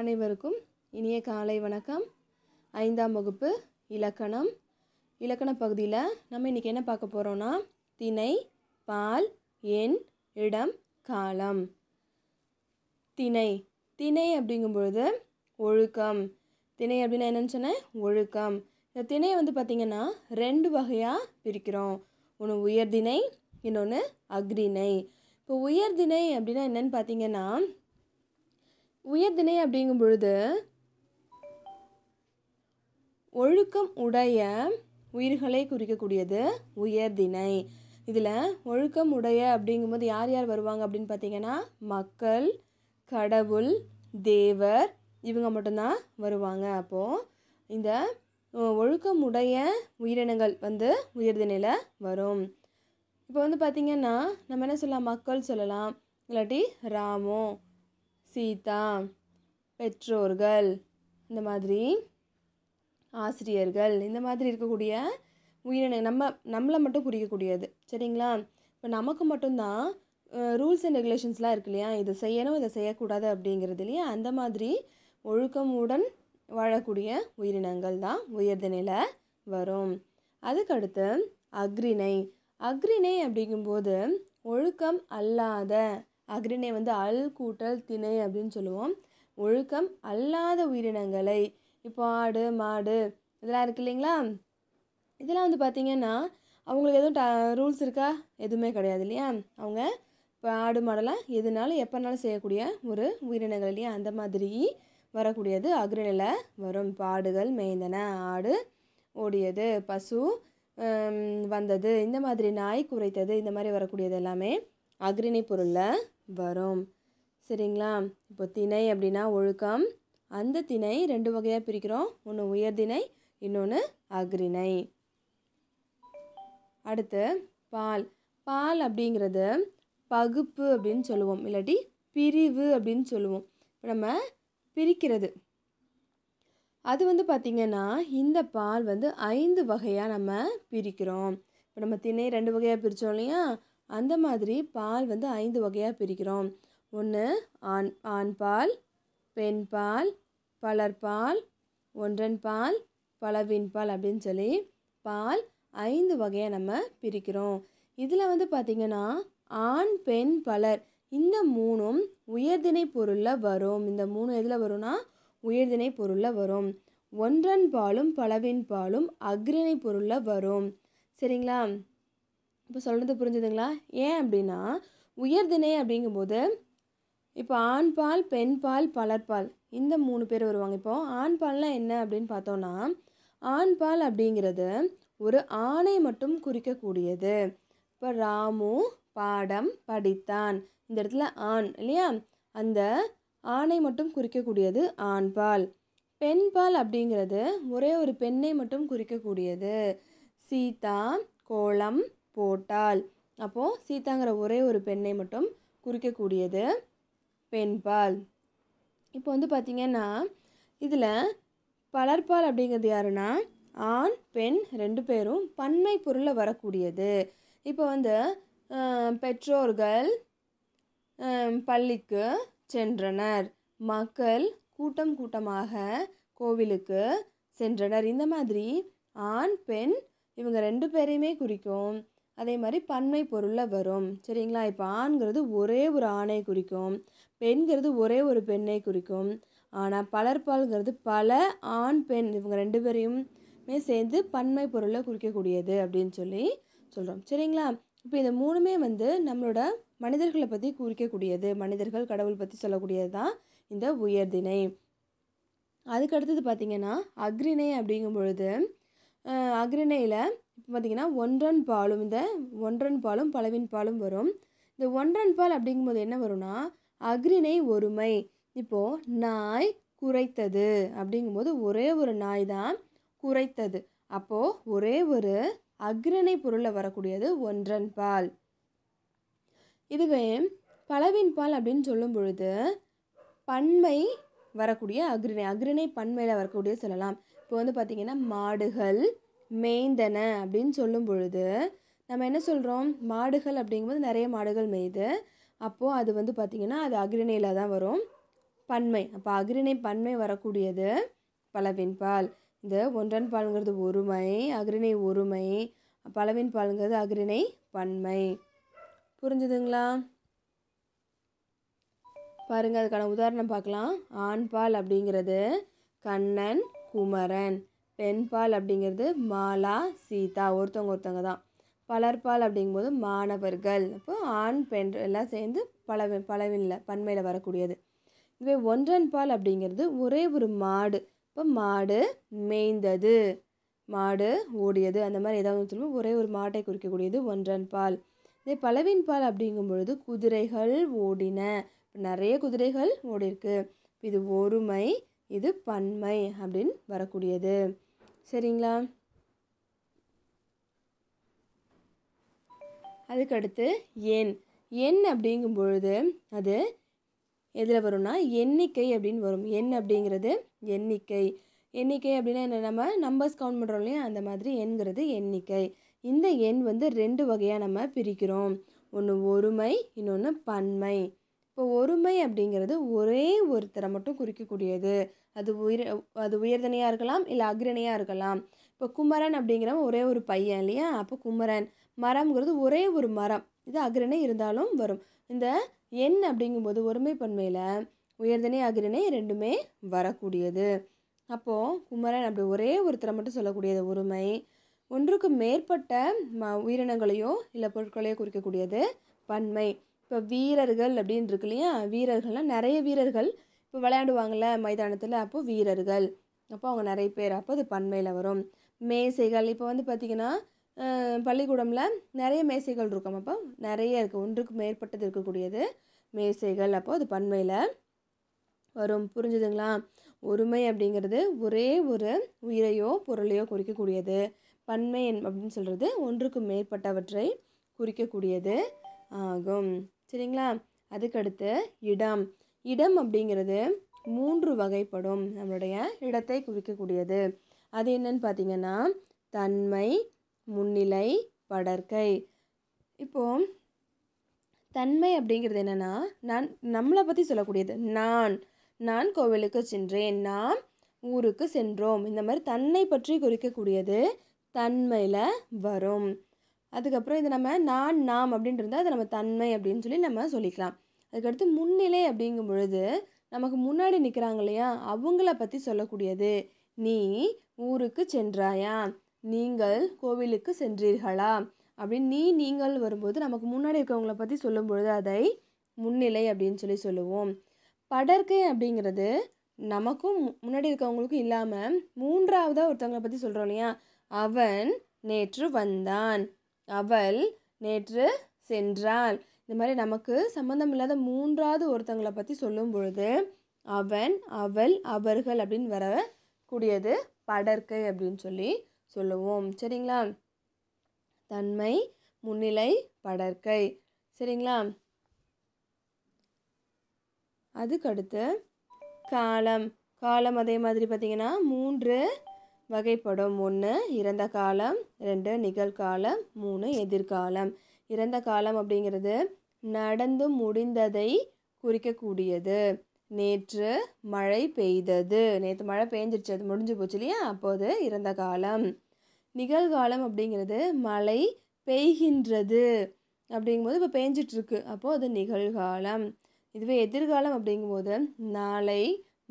அனைவருக்கும் இனிய காலை வணக்கம் ஐந்தாம் வகுப்பு இலக்கணம் இலக்கண பகுதியில் நம்ம இன்றைக்கி என்ன பார்க்க போகிறோன்னா திணை பால் எண் இடம் காலம் திணை திணை அப்படிங்கும் பொழுது ஒழுக்கம் திணை அப்படின்னா என்னென்னு சொன்னேன் ஒழுக்கம் இந்த திணையை வந்து பார்த்திங்கன்னா ரெண்டு வகையாக பிரிக்கிறோம் ஒன்று உயர்திணை இன்னொன்று அக்ரிணை இப்போ உயர்திணை அப்படின்னா என்னென்னு பார்த்தீங்கன்னா உயர்திணை அப்படிங்கும் பொழுது ஒழுக்கம் உடைய உயிர்களை குறிக்கக்கூடியது உயர்திணை இதில் ஒழுக்கம் உடைய அப்படிங்கும்போது யார் யார் வருவாங்க அப்படின்னு பார்த்தீங்கன்னா மக்கள் கடவுள் தேவர் இவங்க மட்டும்தான் வருவாங்க அப்போது இந்த ஒழுக்கமுடைய உயிரினங்கள் வந்து உயர்தினையில் வரும் இப்போ வந்து பார்த்திங்கன்னா நம்ம என்ன சொல்லலாம் மக்கள் சொல்லலாம் இல்லாட்டி ராமோ சீதா பெற்றோர்கள் இந்த மாதிரி ஆசிரியர்கள் இந்த மாதிரி இருக்கக்கூடிய உயிரின நம்ம நம்மளை மட்டும் குறிக்கக்கூடியது சரிங்களா இப்போ நமக்கு மட்டும்தான் ரூல்ஸ் அண்ட் ரெகுலேஷன்ஸ்லாம் இருக்கு இல்லையா இதை செய்யணும் இதை செய்யக்கூடாது அப்படிங்கிறது இல்லையா அந்த மாதிரி ஒழுக்கமுடன் வாழக்கூடிய உயிரினங்கள் தான் உயர்ந்த நிலை வரும் அதுக்கடுத்து அக்ரிணை அக்ரிணை அப்படிங்கும்போது ஒழுக்கம் அல்லாத அஃறிணை வந்து அல் கூட்டல் திணை அப்படின்னு சொல்லுவோம் ஒழுக்கம் அல்லாத உயிரினங்களை இப்போ ஆடு மாடு இதெல்லாம் இருக்கு இல்லைங்களா இதெல்லாம் வந்து பார்த்திங்கன்னா அவங்களுக்கு எதுவும் ட ரூல்ஸ் இருக்கா எதுவுமே கிடையாது இல்லையா அவங்க இப்போ ஆடு மாடெல்லாம் எதுனாலும் எப்போனாலும் செய்யக்கூடிய ஒரு உயிரினங்கள் இல்லையா அந்த மாதிரி வரக்கூடியது அக்ரநிலை வரும் பாடுகள் மேய்ந்தன ஆடு ஓடியது பசு வந்தது இந்த மாதிரி நாய் குறைத்தது இந்த மாதிரி வரக்கூடியது எல்லாமே அக்ரிணி பொருளில் வரும் சரிங்களா இப்போ திணை அப்படின்னா ஒழுக்கம் அந்த திணை ரெண்டு வகையாக பிரிக்கிறோம் ஒன்று உயர்திணை இன்னொன்று அக்ரிணை அடுத்து பால் பால் அப்படிங்கிறது பகுப்பு அப்படின்னு சொல்லுவோம் இல்லாட்டி பிரிவு அப்படின்னு சொல்லுவோம் இப்போ நம்ம பிரிக்கிறது அது வந்து பார்த்திங்கன்னா இந்த பால் வந்து ஐந்து வகையாக நம்ம பிரிக்கிறோம் இப்போ நம்ம திணை ரெண்டு வகையாக பிரித்தோம் இல்லையா அந்த மாதிரி பால் வந்து ஐந்து வகையாக பிரிக்கிறோம் ஒன்று ஆண் ஆண் பால் பெண் பால் பலர்பால் ஒன்றன் பால் பலவின் பால் அப்படின்னு சொல்லி பால் ஐந்து வகையாக நம்ம பிரிக்கிறோம் இதில் வந்து பார்த்திங்கன்னா ஆண் பெண் பலர் இந்த மூணும் உயர்தினை பொருளில் வரும் இந்த மூணு எதில் வரும்னா உயர்தினை பொருளில் வரும் ஒன்றன் பாலும் பலவின் பாலும் அக்ரிணை பொருளில் வரும் சரிங்களா இப்போ சொல்கிறது புரிஞ்சுதுங்களா ஏன் அப்படின்னா உயர்திணை அப்படிங்கும்போது இப்போ ஆண் பால் பெண் பால் பலர்பால் இந்த மூணு பேர் வருவாங்க இப்போது ஆண் பால்னால் என்ன அப்படின்னு பார்த்தோன்னா ஆண் பால் அப்படிங்கிறது ஒரு ஆணை மட்டும் குறிக்கக்கூடியது இப்போ ராமு பாடம் படித்தான் இந்த இடத்துல ஆண் இல்லையா அந்த ஆணை மட்டும் குறிக்கக்கூடியது ஆண் பால் பெண் பால் அப்படிங்கிறது ஒரே ஒரு பெண்ணை மட்டும் குறிக்கக்கூடியது சீதா கோலம் போட்டால் அப்போது சீதாங்கிற ஒரே ஒரு பெண்ணை மட்டும் குறிக்கக்கூடியது பெண்பால் இப்போ வந்து பார்த்திங்கன்னா இதில் பலர்பால் அப்படிங்கிறது யாருன்னா ஆண் பெண் ரெண்டு பேரும் பன்மை பொருளில் வரக்கூடியது இப்போ வந்து பெற்றோர்கள் பள்ளிக்கு சென்றனர் மக்கள் கூட்டம் கூட்டமாக கோவிலுக்கு சென்றனர் இந்த மாதிரி ஆண் பெண் இவங்க ரெண்டு பேரையுமே குறிக்கும் அதே மாதிரி பன்மை பொருளில் வரும் சரிங்களா இப்போ ஆண்கிறது ஒரே ஒரு ஆணை குறிக்கும் பெண்கிறது ஒரே ஒரு பெண்ணை குறிக்கும் ஆனால் பலர்பால்ங்கிறது பல ஆண் பெண் இவங்க ரெண்டு பேரையுமே சேர்ந்து பன்மை பொருளை குறிக்கக்கூடியது அப்படின்னு சொல்லி சொல்கிறோம் சரிங்களா இப்போ இந்த மூணுமே வந்து நம்மளோட மனிதர்களை பற்றி குறிக்கக்கூடியது மனிதர்கள் கடவுள் பற்றி சொல்லக்கூடியது தான் இந்த உயர்தினை அதுக்கு அடுத்தது பார்த்திங்கன்னா அக்ரிணை அப்படிங்கும் பொழுது அக்ரிணையில் பார்த்திங்கன்னா ஒன்றன் பாலும் இந்த ஒன்றன் பாலும் பலவின் பாலும் வரும் இந்த ஒன்றன் பால் அப்படிங்கும்போது என்ன வரும்னா அக்ரிணை ஒருமை இப்போது நாய் குறைத்தது அப்படிங்கும்போது ஒரே ஒரு நாய் தான் குறைத்தது அப்போது ஒரே ஒரு அக்ரிணை பொருளில் வரக்கூடியது ஒன்றன் பால் இதுவே பலவின் பால் அப்படின்னு சொல்லும் பொழுது பன்மை வரக்கூடிய அக்ரிணை அக்ரிணை பன்மையில் வரக்கூடிய சொல்லலாம் இப்போ வந்து பார்த்திங்கன்னா மாடுகள் மேய்ந்தன அப்படின்னு சொல்லும் பொழுது நம்ம என்ன சொல்கிறோம் மாடுகள் அப்படிங்கும்போது நிறைய மாடுகள் மேய்து அப்போது அது வந்து பார்த்திங்கன்னா அது அகிரணையில் தான் வரும் பன்மை அப்போ அகிரணை பன்மை வரக்கூடியது பலவின் பால் இந்த ஒன்றன் பால்ங்கிறது ஒருமை அகிரணை ஒருமை பலவின் பால்ங்கிறது அக்ரிணை பன்மை புரிஞ்சுதுங்களா பாருங்கள் அதுக்கான உதாரணம் பார்க்கலாம் ஆண்பால் அப்படிங்கிறது கண்ணன் குமரன் பெண்பால் அப்படிங்கிறது மாலா சீதா ஒருத்தவங்க ஒருத்தவங்க தான் பலர்பால் அப்படிங்கும்போது மாணவர்கள் அப்போ ஆண் பெண் எல்லாம் சேர்ந்து பல பலவில்ல பன்மையில் வரக்கூடியது இதுவே ஒன்றன் பால் அப்படிங்கிறது ஒரே ஒரு மாடு இப்போ மாடு மேய்ந்தது மாடு ஓடியது அந்த மாதிரி ஏதாவது சொல்லுவோம் ஒரே ஒரு மாட்டை குறிக்கக்கூடியது ஒன்றன் பால் இதே பலவின் பால் அப்படிங்கும் பொழுது குதிரைகள் ஓடின இப்போ நிறைய குதிரைகள் ஓடிருக்கு இது ஒருமை இது பன்மை அப்படின்னு வரக்கூடியது சரிங்களா அதுக்கடுத்து எண் எண் அப்படிங்கும் பொழுது அது எதில் வரும்னா எண்ணிக்கை அப்படின்னு வரும் எண் அப்படிங்கிறது எண்ணிக்கை எண்ணிக்கை அப்படின்னா என்ன நம்ம நம்பர்ஸ் கவுண்ட் பண்ணுறோம் இல்லையா அந்த மாதிரி எண்கிறது எண்ணிக்கை இந்த எண் வந்து ரெண்டு வகையாக நம்ம பிரிக்கிறோம் ஒன்று ஒருமை இன்னொன்று பன்மை இப்போ ஒருமை அப்படிங்கிறது ஒரே ஒருத்தரை மட்டும் குறிக்கக்கூடியது அது உயிர் அது உயர்தனையாக இருக்கலாம் இல்லை அக்ரணையாக இருக்கலாம் இப்போ குமரன் அப்படிங்கிறவன் ஒரே ஒரு பையன் இல்லையா அப்போ குமரன் மரம்ங்கிறது ஒரே ஒரு மரம் இது அக்ரணை இருந்தாலும் வரும் இந்த எண் அப்படிங்கும்போது ஒருமை பன்மையில் உயர்தனை அகிரணை ரெண்டுமே வரக்கூடியது அப்போது குமரன் அப்படி ஒரே ஒருத்தரை மட்டும் சொல்லக்கூடியது ஒருமை ஒன்றுக்கு மேற்பட்ட ம உயிரினங்களையோ இல்லை பொருட்களையோ குறிக்கக்கூடியது பன்மை இப்போ வீரர்கள் அப்படின்னு இருக்கு இல்லையா வீரர்கள்லாம் நிறைய வீரர்கள் இப்போ விளையாடுவாங்கள்ல மைதானத்தில் அப்போது வீரர்கள் அப்போ அவங்க நிறைய பேர் அப்போ அது பண்மையில் வரும் மேசைகள் இப்போ வந்து பார்த்திங்கன்னா பள்ளிக்கூடமில் நிறைய மேசைகள் இருக்கும் அப்போ நிறைய இருக்குது ஒன்றுக்கு மேற்பட்டது இருக்கக்கூடியது மேசைகள் அப்போ அது பண்மையில் வரும் புரிஞ்சுதுங்களா ஒருமை அப்படிங்கிறது ஒரே ஒரு உயிரையோ பொருளையோ குறிக்கக்கூடியது பன்மை அப்படின்னு சொல்கிறது ஒன்றுக்கு மேற்பட்டவற்றை குறிக்கக்கூடியது ஆகும் சரிங்களா அதுக்கடுத்து இடம் இடம் அப்படிங்கிறது மூன்று வகைப்படும் நம்மளுடைய இடத்தை குறிக்கக்கூடியது அது என்னன்னு பார்த்தீங்கன்னா தன்மை முன்னிலை படற்கை இப்போது தன்மை அப்படிங்கிறது என்னென்னா நான் நம்மளை பற்றி சொல்லக்கூடியது நான் நான் கோவிலுக்கு சென்றேன் நாம் ஊருக்கு சென்றோம் இந்த மாதிரி தன்னை பற்றி குறிக்கக்கூடியது தன்மையில் வரும் அதுக்கப்புறம் இது நம்ம நான் நாம் அப்படின்ட்டு இருந்தால் அது நம்ம தன்மை அப்படின்னு சொல்லி நம்ம சொல்லிக்கலாம் அதுக்கடுத்து முன்னிலை அப்படிங்கும் பொழுது நமக்கு முன்னாடி நிற்கிறாங்க இல்லையா அவங்கள பற்றி சொல்லக்கூடியது நீ ஊருக்கு சென்றாயா நீங்கள் கோவிலுக்கு சென்றீர்களா அப்படின்னு நீ நீங்கள் வரும்போது நமக்கு முன்னாடி இருக்கவங்கள பற்றி சொல்லும் பொழுது அதை முன்னிலை அப்படின்னு சொல்லி சொல்லுவோம் படர்க்கை அப்படிங்கிறது நமக்கும் முன்னாடி இருக்கவங்களுக்கும் இல்லாமல் மூன்றாவதாக ஒருத்தவங்களை பற்றி சொல்கிறோம் இல்லையா அவன் நேற்று வந்தான் அவள் நேற்று சென்றாள் இந்த மாதிரி நமக்கு சம்மந்தம் இல்லாத மூன்றாவது ஒருத்தங்களை பற்றி சொல்லும் பொழுது அவன் அவள் அவர்கள் அப்படின்னு வரக்கூடியது படற்கை அப்படின்னு சொல்லி சொல்லுவோம் சரிங்களா தன்மை முன்னிலை படற்கை சரிங்களா அதுக்கடுத்து காலம் காலம் அதே மாதிரி பார்த்தீங்கன்னா மூன்று வகைப்படும் ஒன்று இறந்த காலம் ரெண்டு நிகழ்காலம் மூணு எதிர்காலம் இறந்த காலம் அப்படிங்கிறது நடந்து முடிந்ததை குறிக்கக்கூடியது நேற்று மழை பெய்தது நேற்று மழை பெஞ்சிருச்சு அது முடிஞ்சு போச்சு இல்லையா அப்போது இறந்த காலம் நிகழ்காலம் அப்படிங்கிறது மழை பெய்கின்றது அப்படிங்கும்போது இப்போ பெஞ்சிட்ருக்கு அப்போது அது நிகழ்காலம் இதுவே எதிர்காலம் அப்படிங்கும்போது நாளை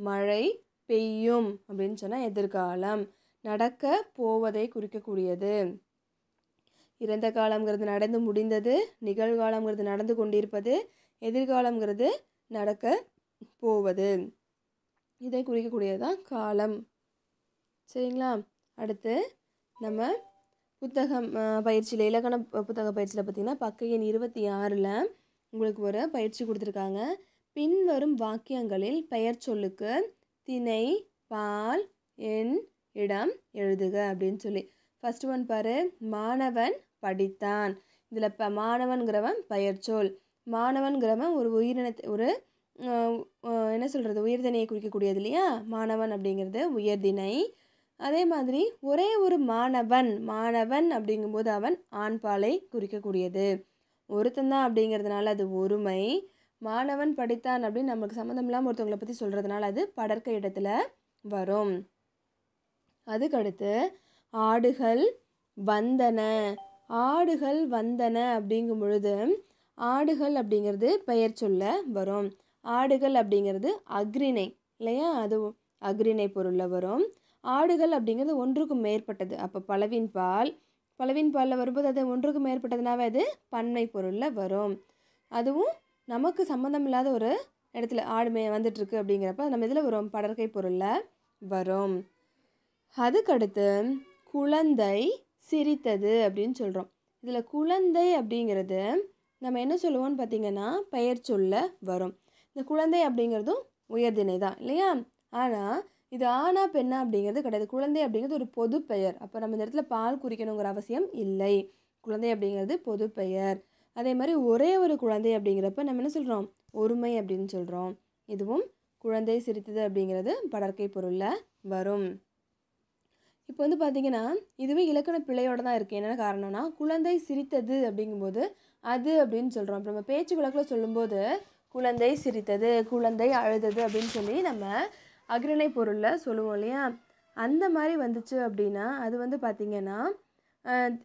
மழை பெய்யும் அப்படின்னு சொன்னால் எதிர்காலம் நடக்க போவதை குறிக்கக்கூடியது இறந்த காலம்ங்கிறது நடந்து முடிந்தது நிகழ்காலம்ங்கிறது நடந்து கொண்டிருப்பது எதிர்காலம்ங்கிறது நடக்க போவது இதை குறிக்கக்கூடியது தான் காலம் சரிங்களா அடுத்து நம்ம புத்தகம் பயிற்சியில் இலக்கண புத்தக பயிற்சியில் பார்த்திங்கன்னா பக்கையின் இருபத்தி ஆறில் உங்களுக்கு ஒரு பயிற்சி கொடுத்துருக்காங்க பின்வரும் வாக்கியங்களில் பெயர் சொல்லுக்கு திணை பால் எண் இடம் எழுதுக அப்படின்னு சொல்லி ஃபஸ்ட் ஒன் பாரு மாணவன் படித்தான் இதில் இப்போ மாணவன்கிறவன் பெயர்ச்சொல் மாணவன்கிறவன் ஒரு உயிரினத்தை ஒரு என்ன சொல்கிறது உயர்தினையை குறிக்கக்கூடியது இல்லையா மாணவன் அப்படிங்கிறது உயர்தினை அதே மாதிரி ஒரே ஒரு மாணவன் மாணவன் அப்படிங்கும்போது அவன் ஆண்பாலை குறிக்கக்கூடியது ஒருத்தந்தான் அப்படிங்கிறதுனால அது ஒருமை மாணவன் படித்தான் அப்படின்னு நமக்கு சம்மந்தம் இல்லாமல் ஒருத்தவங்களை பற்றி சொல்கிறதுனால அது படற்க இடத்துல வரும் அதுக்கடுத்து ஆடுகள் வந்தன ஆடுகள் வந்தன அப்படிங்கும் பொழுது ஆடுகள் அப்படிங்கிறது பெயர் சொல்ல வரும் ஆடுகள் அப்படிங்கிறது அக்ரிணை இல்லையா அது அக்ரிணை பொருளில் வரும் ஆடுகள் அப்படிங்கிறது ஒன்றுக்கும் மேற்பட்டது அப்போ பலவின் பால் பலவின் பாலில் வரும்போது அது ஒன்றுக்கும் மேற்பட்டதுனாவே அது பண்மை பொருளில் வரும் அதுவும் நமக்கு சம்மந்தம் இல்லாத ஒரு இடத்துல ஆடு மே வந்துட்டுருக்கு அப்படிங்கிறப்ப நம்ம இதில் வரும் படற்கை பொருளில் வரும் அதுக்கடுத்து குழந்தை சிரித்தது அப்படின்னு சொல்கிறோம் இதில் குழந்தை அப்படிங்கிறது நம்ம என்ன சொல்லுவோம்னு பார்த்திங்கன்னா பெயர் சொல்ல வரும் இந்த குழந்தை அப்படிங்கிறதும் உயர்தினை தான் இல்லையா ஆனால் இது ஆனா பெண்ணா அப்படிங்கிறது கிடையாது குழந்தை அப்படிங்கிறது ஒரு பொது பெயர் அப்போ நம்ம இந்த இடத்துல பால் குறிக்கணுங்கிற அவசியம் இல்லை குழந்தை அப்படிங்கிறது பொது பெயர் அதே மாதிரி ஒரே ஒரு குழந்தை அப்படிங்கிறப்ப நம்ம என்ன சொல்கிறோம் ஒருமை அப்படின்னு சொல்கிறோம் இதுவும் குழந்தை சிரித்தது அப்படிங்கிறது படற்கை பொருளில் வரும் இப்போ வந்து பார்த்திங்கன்னா இதுவே இலக்கண பிழையோட தான் இருக்குது என்னென்ன காரணம்னா குழந்தை சிரித்தது அப்படிங்கும்போது அது அப்படின்னு சொல்கிறோம் இப்போ நம்ம பேச்சு வழக்கில் சொல்லும்போது குழந்தை சிரித்தது குழந்தை அழுதது அப்படின்னு சொல்லி நம்ம அக்ரணை பொருளில் சொல்லுவோம் இல்லையா அந்த மாதிரி வந்துச்சு அப்படின்னா அது வந்து பார்த்திங்கன்னா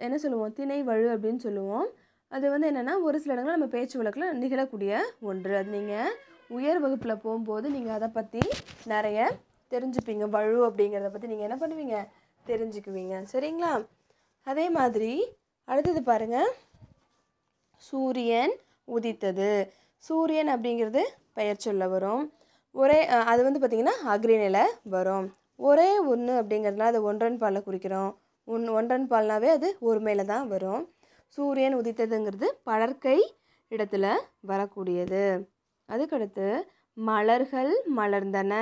என்ன சொல்லுவோம் திணை வழு அப்படின்னு சொல்லுவோம் அது வந்து என்னென்னா ஒரு சில இடங்களில் நம்ம பேச்சு வழக்கில் நிகழக்கூடிய ஒன்று அது நீங்கள் உயர் வகுப்பில் போகும்போது நீங்கள் அதை பற்றி நிறைய தெரிஞ்சுப்பீங்க வழு அப்படிங்கிறத பற்றி நீங்கள் என்ன பண்ணுவீங்க தெரிஞ்சுக்குவீங்க சரிங்களா அதே மாதிரி அடுத்தது பாருங்கள் சூரியன் உதித்தது சூரியன் அப்படிங்கிறது பெயர் சொல்ல வரும் ஒரே அது வந்து பார்த்திங்கன்னா அக்ரிநில வரும் ஒரே ஒன்று அப்படிங்கிறதுனால அது ஒன்றன் பாலில் குறிக்கிறோம் ஒன் ஒன்றன் பால்னாவே அது ஒருமையில் தான் வரும் சூரியன் உதித்ததுங்கிறது படற்கை இடத்துல வரக்கூடியது அதுக்கடுத்து மலர்கள் மலர்ந்தன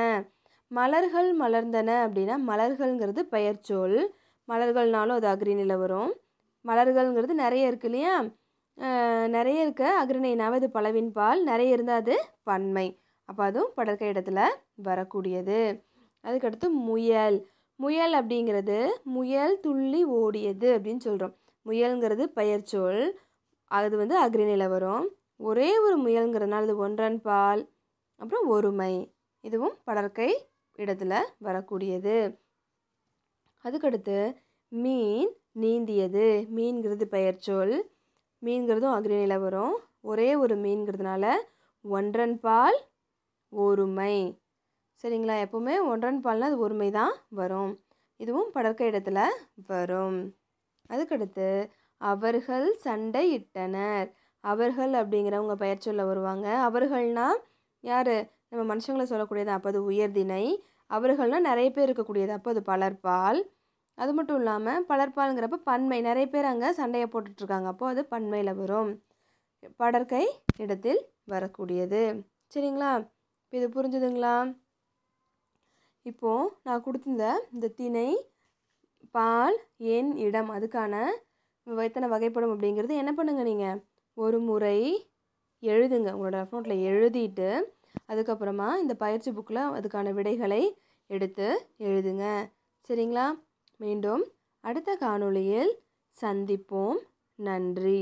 மலர்கள் மலர்ந்தன அப்படின்னா மலர்கள்ங்கிறது பெயர்ச்சொல் மலர்கள்னாலும் அது அக்ரிணியில் வரும் மலர்கள்ங்கிறது நிறைய இருக்கு இல்லையா நிறைய இருக்க அக்ரிணைனாவே அது பலவின் பால் நிறைய இருந்தால் அது பன்மை அப்போ அதுவும் படற்கை இடத்துல வரக்கூடியது அதுக்கடுத்து முயல் முயல் அப்படிங்கிறது முயல் துள்ளி ஓடியது அப்படின்னு சொல்கிறோம் முயல்ங்கிறது பெயர்ச்சொல் அது வந்து அக்ரிணியில் வரும் ஒரே ஒரு முயல்ங்கிறதுனால அது ஒன்றன் பால் அப்புறம் ஒருமை இதுவும் படற்கை இடத்துல வரக்கூடியது அதுக்கடுத்து மீன் நீந்தியது மீன்கிறது பெயர்ச்சொல் மீன்கிறதும் அக்ரிணையில் வரும் ஒரே ஒரு மீன்கிறதுனால ஒன்றன் பால் ஒருமை சரிங்களா எப்போவுமே ஒன்றன் பால்னா அது ஒருமை தான் வரும் இதுவும் படற்க இடத்துல வரும் அதுக்கடுத்து அவர்கள் சண்டையிட்டனர் அவர்கள் அப்படிங்கிறவங்க பெயர் சொல்ல வருவாங்க அவர்கள்னால் யார் நம்ம மனுஷங்களை சொல்லக்கூடியது அப்போ அது உயர்தினை அவர்கள்னால் நிறைய பேர் இருக்கக்கூடியது அப்போ அது பலர்பால் அது மட்டும் இல்லாமல் பலர்பாலுங்கிறப்ப பன்மை நிறைய பேர் அங்கே சண்டையை போட்டுட்ருக்காங்க அப்போது அது பன்மையில் வரும் படற்கை இடத்தில் வரக்கூடியது சரிங்களா இப்போ இது புரிஞ்சுதுங்களா இப்போது நான் கொடுத்திருந்த இந்த திணை பால் எண் இடம் அதுக்கான எத்தனை வகைப்படும் அப்படிங்கிறது என்ன பண்ணுங்கள் நீங்கள் ஒரு முறை எழுதுங்க உங்களோட அக்கௌண்ட்டில் எழுதிட்டு அதுக்கப்புறமா இந்த பயிற்சி புக்கில் அதுக்கான விடைகளை எடுத்து எழுதுங்க சரிங்களா மீண்டும் அடுத்த காணொளியில் சந்திப்போம் நன்றி